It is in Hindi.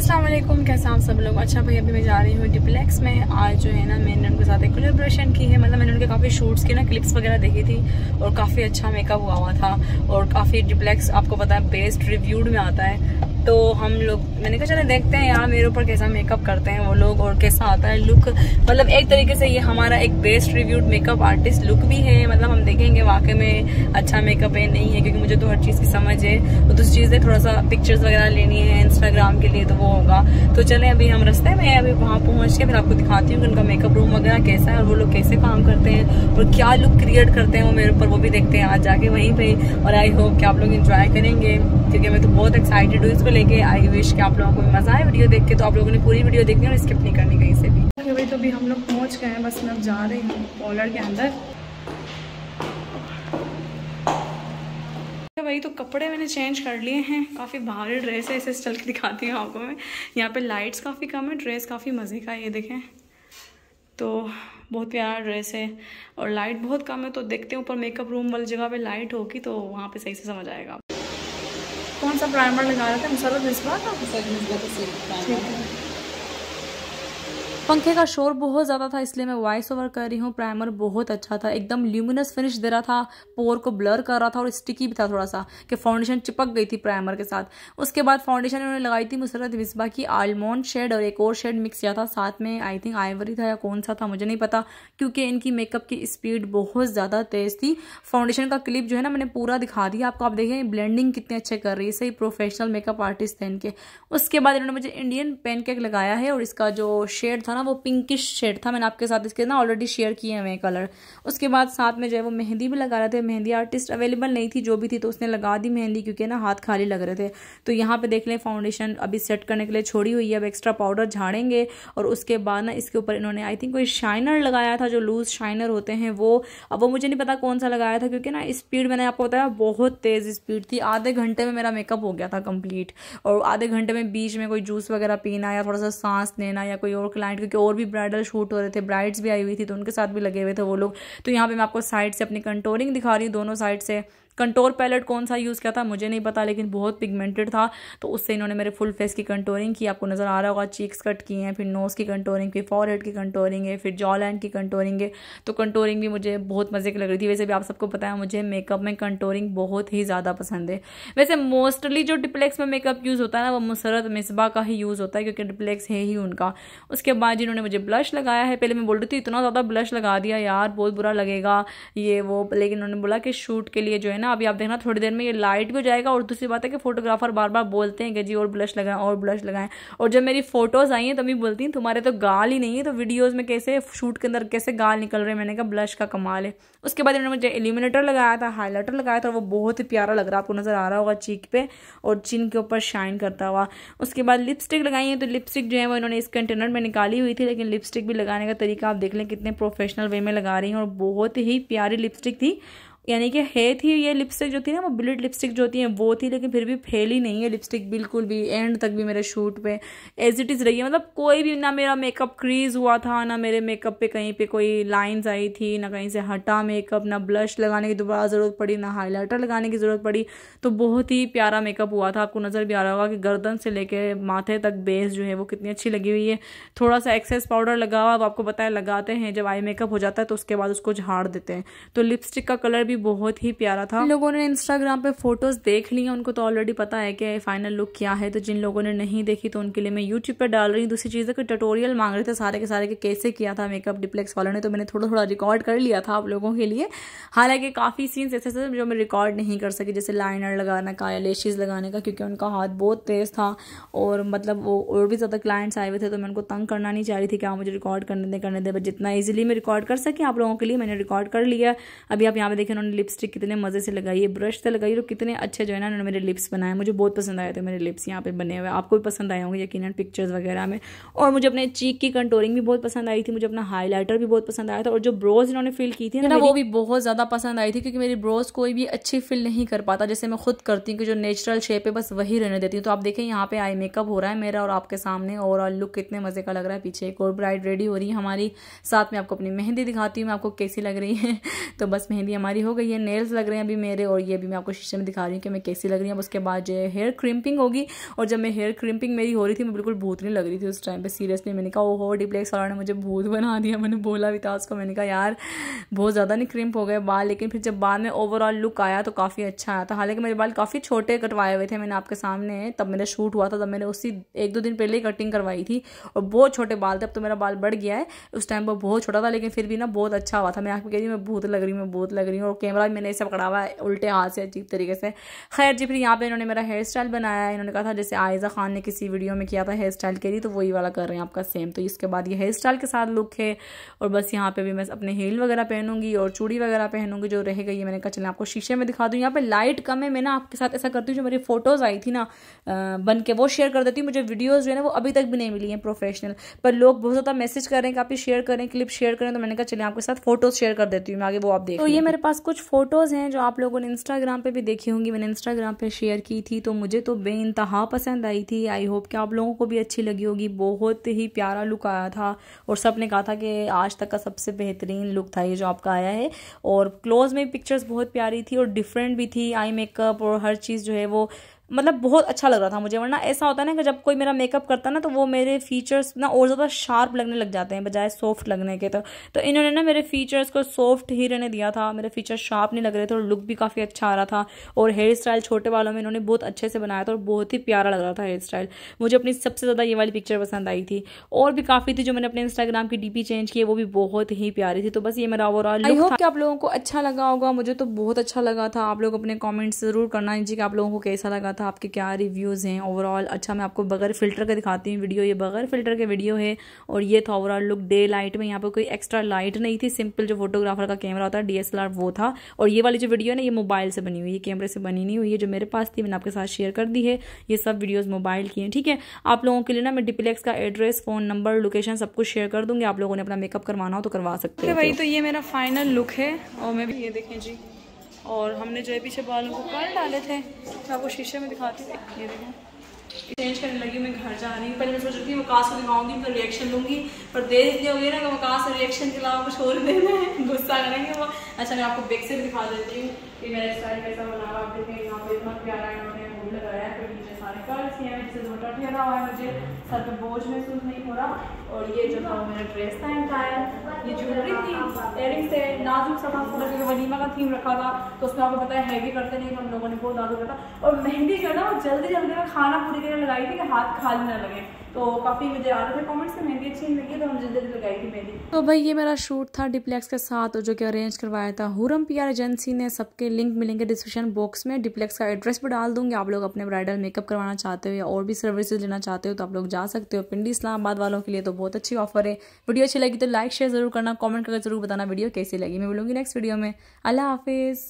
असलम कैसे आप सब लोग अच्छा भाई अभी मैं जा रही हूँ डिप्लेक्स में आज जो है ना मैंने उनके साथ एक कोलेब्रेशन की है मतलब मैंने उनके काफ़ी शूट्स की ना क्लिप्स वगैरह देखी थी और काफ़ी अच्छा मेकअप हुआ हुआ था और काफ़ी डिप्लेक्स आपको पता है बेस्ट रिव्यूड में आता है तो हम लोग मैंने कहा चले देखते हैं यार मेरे ऊपर कैसा मेकअप करते हैं वो लोग और कैसा आता है लुक मतलब एक तरीके से ये हमारा एक best reviewed makeup artist look भी है मतलब हम देखेंगे वाकई में अच्छा मेकअप है नहीं है क्योंकि मुझे तो हर चीज़ की समझ है तो उस चीज़ से थोड़ा सा पिक्चर्स वगैरह लेनी है इंस्टाग्राम के लिए तो वो होगा तो चले अभी हम रस्ते में अभी वहाँ पहुँच के फिर आपको दिखाती हूँ कि उनका मेकअप रूम वगैरह कैसा है और वो लोग कैसे काम करते हैं और क्या लुक क्रिएट करते हैं वो मेरे ऊपर वो भी देखते हैं आज जाके वहीं पर और आई होप कि आप लोग इन्जॉय करेंगे क्योंकि मैं तो बहुत एक्साइटेड हूँ इसको लेके आई विश कि आप लोगों को मज़ा आए वीडियो देख के तो आप लोगों ने पूरी वीडियो देखनी और स्किप नहीं करनी कहीं से भी तो भी हम लोग पहुँच गए हैं बस मैं अब जा रही हूँ पॉलर के अंदर भाई तो, तो कपड़े मैंने चेंज कर लिए हैं काफ़ी भारी ड्रेस है इसे चल के दिखाती हूँ आपको मैं यहाँ पे लाइट्स काफ़ी कम है ड्रेस काफ़ी मज़े का है ये देखें तो बहुत प्यारा ड्रेस है और लाइट बहुत कम है तो देखते हैं ऊपर मेकअप रूम वाली जगह पे लाइट होगी तो वहाँ पे सही से समझ आएगा कौन सा प्राइमर लगा रहा था मुसरत मिसबा तो का पंखे का शोर बहुत ज़्यादा था इसलिए मैं वॉइस ओवर कर रही हूँ प्राइमर बहुत अच्छा था एकदम ल्यूमिनस फिनिश दे रहा था पोर को ब्लर कर रहा था और स्टिकी भी था थोड़ा सा कि फाउंडेशन चिपक गई थी प्राइमर के साथ उसके बाद फाउंडेशन उन्होंने लगाई थी मुसरत मिसबा की आलमोंड शेड और एक और शेड मिक्स किया था साथ में आई थिंक आइवरी था या कौन सा था मुझे नहीं पता क्योंकि इनकी मेकअप की स्पीड बहुत ज़्यादा तेज़ थी फाउंडेशन का क्लिप जो है ना मैंने पूरा दिखा दिया आपको आप देखें ब्लेंडिंग कितने अच्छे कर रही है सही प्रोफेशनल मेकअप आर्टिस्ट थे इनके उसके बाद इन्होंने मुझे इंडियन पेन लगाया है और इसका जो शेड था ना ना हाँ, वो पिंकिश शेड था मैंने आपके साथ इसके ना ऑलरेडी शेयर किए हुए कलर उसके बाद साथ में जो है वो मेहंदी भी लगा रहे थे मेहंदी आर्टिस्ट अवेलेबल नहीं थी जो भी थी तो उसने लगा दी मेहंदी क्योंकि ना हाथ खाली लग रहे थे तो यहाँ पे देख लें फाउंडेशन अभी सेट करने के लिए छोड़ी हुई है अब एक्स्ट्रा पाउडर झाड़ेंगे और उसके बाद ना इसके ऊपर इन्होंने आई थिंक कोई शाइनर लगाया था जो लूज शाइनर होते हैं वो अब वो मुझे नहीं पता कौन सा लगाया था क्योंकि ना स्पीड मैंने आपको बताया बहुत तेज़ स्पीड थी आधे घंटे में मेरा मेकअप हो गया था कंप्लीट और आधे घंटे में बीच में कोई जूस वगैरह पीना या थोड़ा सा सांस लेना या कोई और क्लाइंट क्योंकि और भी ब्राइडल शूट हो रहे थे ब्राइड्स भी आई हुई थी तो उनके साथ भी लगे हुए थे वो लोग तो यहाँ पर मैं आपको साइड से अपनी कंटोरिंग दिखा रही हूँ दोनों साइड से कंटोर पैलेट कौन सा यूज़ किया था मुझे नहीं पता लेकिन बहुत पिगमेंटेड था तो उससे इन्होंने मेरे फुल फेस की कंटोरिंग की आपको नज़र आ रहा होगा चीक्स कट किए हैं फिर नोज़ की कंटोरिंग फिर फॉर की कंटोरिंग है फिर जॉ लाइन की कंटोरिंग है तो कंटोरिंग भी मुझे बहुत मज़े की लग रही थी वैसे भी आप सबको पता है मुझे मेकअप में कंटोरिंग बहुत ही ज़्यादा पसंद है वैसे मोस्टली जो डिप्लेक्स में मेकअप यूज़ होता है ना वो मुसरत मिसबा का ही यूज़ होता है क्योंकि डिप्लेक्स है ही उनका उसके बाद जिन्होंने मुझे ब्लश लगाया है पहले मैं बोल रही थी इतना ज़्यादा ब्लश लगा दिया यार बहुत बुरा लगेगा ये वो लेकिन उन्होंने बोला कि शूट के लिए जो है ना अभी आप देखना थोड़ी देर में ये लाइट भी हो जाएगा और दूसरी बात है कि फोटोग्राफर बार बार बोलते हैं कि जी और ब्लश लगाएं और ब्लश लगाएं और जब मेरी फोटोज़ आई हैं तो बोलती हैं तुम्हारे तो गाल ही नहीं है तो वीडियोज़ में कैसे शूट के अंदर कैसे गाल निकल रहे हैं मैंने कहा ब्लश का कमाल है उसके बाद इन्होंने मुझे एलिमिनेटर लगाया था हाईलाइटर लगाया था वो बहुत ही प्यारा लग रहा है आपको नज़र आ रहा होगा चीक पे और चिन के ऊपर शाइन करता हुआ उसके बाद लिपस्टिक लगाई है तो लिपस्टिक जो है वो इन्होंने इस कंटेनर में निकाली हुई थी लेकिन लिपस्टिक भी लगाने का तरीका आप देख लें कितने प्रोफेशनल वे में लगा रही हैं और बहुत ही प्यारी लिपस्टिक थी यानी कि है थी ये लिपस्टिक जो थी ना वो बुलेट लिपस्टिक जो होती है वो थी लेकिन फिर भी फैली नहीं है लिपस्टिक बिल्कुल भी एंड तक भी मेरे शूट पे एज इट इज़ रही है मतलब कोई भी ना मेरा मेकअप क्रीज हुआ था ना मेरे मेकअप पे कहीं पे कोई लाइंस आई थी ना कहीं से हटा मेकअप ना ब्लश लगाने की दोबारा ज़रूरत पड़ी ना हाईलाइटर लगाने की ज़रूरत पड़ी तो बहुत ही प्यारा मेकअप हुआ था आपको नज़र भी आ रहा होगा कि गर्दन से लेकर माथे तक बेस जो है वो कितनी अच्छी लगी हुई है थोड़ा सा एक्सेस पाउडर लगा हुआ अब आपको पता है लगाते हैं जब आई मेकअप हो जाता है तो उसके बाद उसको झाड़ देते हैं तो लिपस्टिक का कलर भी बहुत ही प्यारा था लोगों ने इंस्टाग्राम पे फोटोज देख ली उनको तो ऑलरेडी पता है कि फाइनल लुक क्या है तो जिन लोगों ने नहीं देखी तो उनके लिए मैं यूट्यूब पर डाल रही हूँ दूसरी चीज़ है कि ट्यूटोरियल मांग रहे थे सारे के सारे के कैसे किया था मेकअप डिप्लेक्स वालों ने तो मैंने थोड़ा थोड़ा रिकॉर्ड कर लिया था आप लोगों के लिए हालांकि काफ़ी सीन्स ऐसे थे जो मैं रिकॉर्ड नहीं कर सकी जैसे लाइनर लगाना का या लेशेज लगाने का क्योंकि उनका हाथ बहुत तेज़ था और मतलब वो और भी ज़्यादा क्लाइंट्स आए हुए थे तो मैं उनको तंग करना नहीं चाह रही थी कि आप मुझे रिकॉर्ड करने दें करने दें बट जितना ईजिली मैं रिकॉर्ड कर सकी आप लोगों के लिए मैंने रिकॉर्ड कर लिया अभी आप यहाँ पे देखें उन्होंने लिपस्टिक कितने मज़े से लगाई है ब्रश से लगाई और तो कितने अच्छे जो है ना उन्होंने मेरे लिप्स बनाए मुझे बहुत पसंद आए थे मेरे लिप्स यहाँ पे बने हुए आपको भी पसंद आए होंगे यकीन पिक्चर्स वगैरह में और मुझे अपने चीक की कंट्रोलिंग भी बहुत पसंद आई थी मुझे अपना हाईलाइटर भी बहुत पसंद आया था और जो ब्रोज इन्होंने फिल की थी ना वो भी बहुत ज़्यादा पसंद आई थी क्योंकि मेरी ब्रोज कोई भी अच्छी फिल नहीं कर पाता जैसे मैं खुद करती हूँ कि जो नेचुरल शेप है बस वही रहने देती हूँ तो आप देखें यहाँ पे आई मेकअप हो रहा है मेरा और आपके सामने ओवरऑल लुक कितने मज़े का लग रहा है पीछे एक और ब्राइड रेडी हो रही है हमारी साथ में आपको अपनी मेहंदी दिखाती हूँ मैं आपको कैसी लग रही है तो बस मेहंदी हमारी हो हो गई है नेल्स लग रहे हैं अभी मेरे और ये अभी मैं आपको शीशे में दिखा रही हूँ कि मैं कैसी लग रही हूँ अब उसके बाद जो है हेयर क्रिम्पिंग होगी और जब मैं हेयर क्रिम्पिंग मेरी हो रही थी मैं बिल्कुल भूत नहीं लग रही थी उस टाइम पर सीरियसली मैंने कहा ओहो डिप्लेक्स वाला ने मुझे भूत बना दिया मैंने बोला भी था उसको मैंने कहा यार बहुत ज़्यादा नहीं क्रिम्प हो गए बाल लेकिन फिर जब बाद में ओवरऑल लुक आया तो काफ़ी अच्छा आया था हालांकि मेरे बाल काफ़ी छोटे कटवाए हुए थे मैंने आपके सामने तब मेरा शूट हुआ था तब मैंने उसी एक दो दिन पहले ही कटिंग करवाई थी और बहुत छोटे बाल थे अब तो मेरा बाल बढ़ गया है उस टाइम पर बहुत छोटा था लेकिन फिर भी ना बहुत अच्छा हुआ था मैं आपको कह रही हूँ मैं बहुत लग रही हूँ मैं बहुत लग रही हूँ और कैमरा भी मैंने इसे पकड़ा हुआ है उल्टे हाथ से अजीब तरीके से खैर जी फिर यहाँ पे इन्होंने मेरा हेयर स्टाइल बनाया इन्होंने कहा था जैसे आयज़ा खान ने किसी वीडियो में किया था हेयर स्टाइल के लिए तो वही वाला कर रहे हैं आपका सेम तो इसके बाद ये हेयर स्टाइल के साथ लुक है और बस यहाँ पर भी मैं अपने हील वगैरह पहनूंगी और चूड़ी वगैरह पहनूंगी जो रह गई है मैंने कहा चले आपको शीशे में दिखा दूँ यहाँ पर लाइट कम है मैं ना आपके साथ ऐसा करती हूँ जो मेरी फ़ोटोज़ आई थी ना बन के वो शेयर कर देती हूँ मुझे वीडियोज़ जो है ना वो अभी तक भी नहीं मिली है प्रोफेशनल पर लोग बहुत ज़्यादा मैसेज कर रहे हैं कि आप शेयर करें क्लिप शेयर करें तो मैंने कहा चले आपके साथ फोटोज़ शेयर कर देती हूँ मैं आगे वो आप देख तो ये मेरे पास कुछ फ़ोटोज़ हैं जो आप लोगों ने इंस्टाग्राम पे भी देखी होंगी मैंने इंस्टाग्राम पे शेयर की थी तो मुझे तो बे इंतहा पसंद आई थी आई होप कि आप लोगों को भी अच्छी लगी होगी बहुत ही प्यारा लुक आया था और सब ने कहा था कि आज तक का सबसे बेहतरीन लुक था ये जो आपका आया है और क्लोज में पिक्चर्स बहुत प्यारी थी और डिफरेंट भी थी आई मेकअप और हर चीज़ जो है वो मतलब बहुत अच्छा लग रहा था मुझे वरना ऐसा होता है ना कि जब कोई मेरा मेकअप करता ना तो वो मेरे फीचर्स ना और ज़्यादा शार्प लगने लग जाते हैं बजाय सॉफ्ट लगने के तो तो इन्होंने ना मेरे फीचर्स को सॉफ्ट ही रहने दिया था मेरे फीचर्स शार्प नहीं लग रहे थे और लुक भी काफ़ी अच्छा आ रहा था और हेयर स्टाइल छोटे वालों में इन्होंने बहुत अच्छे से बनाया था और बहुत ही प्यारा लग रहा था हेयर स्टाइल मुझे अपनी सबसे ज़्यादा ये वाली पिक्चर पसंद आई थी और भी काफ़ी थी जो मैंने अपने इंस्टाग्राम की डी चेंज की वो भी बहुत ही प्यारी थी तो बस ये मेरा ओवरऑल आई होप कि आप लोगों को अच्छा लगा होगा मुझे तो बहुत अच्छा लगा था आप लोग अपने कॉमेंट्स ज़रूर करना जी कि आप लोगों को कैसा लगा था आपके क्या रिव्यूज़ हैं ओवरऑल अच्छा मैं आपको बगैर फिल्टर के दिखाती हूँ वीडियो ये बगैर फिल्टर के वीडियो है और ये था ओवरऑल लुक डे लाइट में यहाँ पर कोई एक्स्ट्रा लाइट नहीं थी सिंपल जो फोटोग्राफर का कैमरा होता है डी वो था और ये वाली जो वीडियो है ना ये मोबाइल से बनी हुई है कैमरे से बनी नहीं हुई है जो मेरे पास थी मैंने आपके साथ शेयर कर दी है ये सब वीडियोज़ मोबाइल की हैं ठीक है आप लोगों के लिए ना मैं डिप्लेक्स का एड्रेस फ़ोन नंबर लोकेशन सब कुछ शेयर कर दूँगी आप लोगों ने अपना मेकअप करवाना हो तो करवा सकते हैं भाई तो ये मेरा फाइनल लुक है और मैं भी ये देखें जी और हमने जो है पीछे बालों को कर डाले थे मैं आपको शीशे में दिखाती हूँ देखो चेंज करने लगी मैं घर जा रही हूँ पहले मैं सोच रही थी वकास को दिखाऊंगी फिर रिएक्शन लूँगी पर देर इतनी हुई ना कि वकास रिएक्शन के अलावा कुछ और देना है गुस्सा करेंगे वो अच्छा मैं आपको बेग से दिखा देती हूँ कि मेरा स्टाइल कैसा बना हुआ आप देखें यहाँ पे इतना प्यारा है है सारे कर्ज जिससे दोटा है मुझे सर बोझ महसूस नहीं हो रहा और ये जो था वो मेरा ड्रेस था एंटायर ये ज्वेलरी थी एयरिंग्स थे नाजुक मतलब वनीमा का थीम रखा था तो उसमें आपको पता है हैवी करते नहीं तो हम लोगों ने बहुत नाजुक रखा और मेहंदी जो है ना वो जल्दी जल्दी मैं खाना पूरी तरह लगाई थी कि हाथ खाली ना लगे तो काफ़ी मुझे आ रहे थे कमेंट्स में मेहंदी अच्छी लगी तो हम जल्दी लगाई थी मेहंदी तो भाई ये मेरा शूट था डिप्लेक्स के साथ जो कि अरेंज करवाया था हुरम पीआर एजेंसी ने सबके लिंक मिलेंगे डिस्क्रिप्शन बॉक्स में डिप्लेक्स का एड्रेस भी डाल दूंगी आप लोग अपने ब्राइडल मेकअप करवाना चाहते हो या और भी सर्विसेज लेना चाहते हो तो आप लोग जा सकते हो पिंडी इस्लामाबाद वालों के लिए तो बहुत अच्छी ऑफर है वीडियो अच्छी लगी तो लाइक शेयर जरूर करना कॉमेंट करके जरूर बताना वीडियो कैसी लगी मैं बोलूँगी नेक्स्ट वीडियो में अल्लाह हाफिज़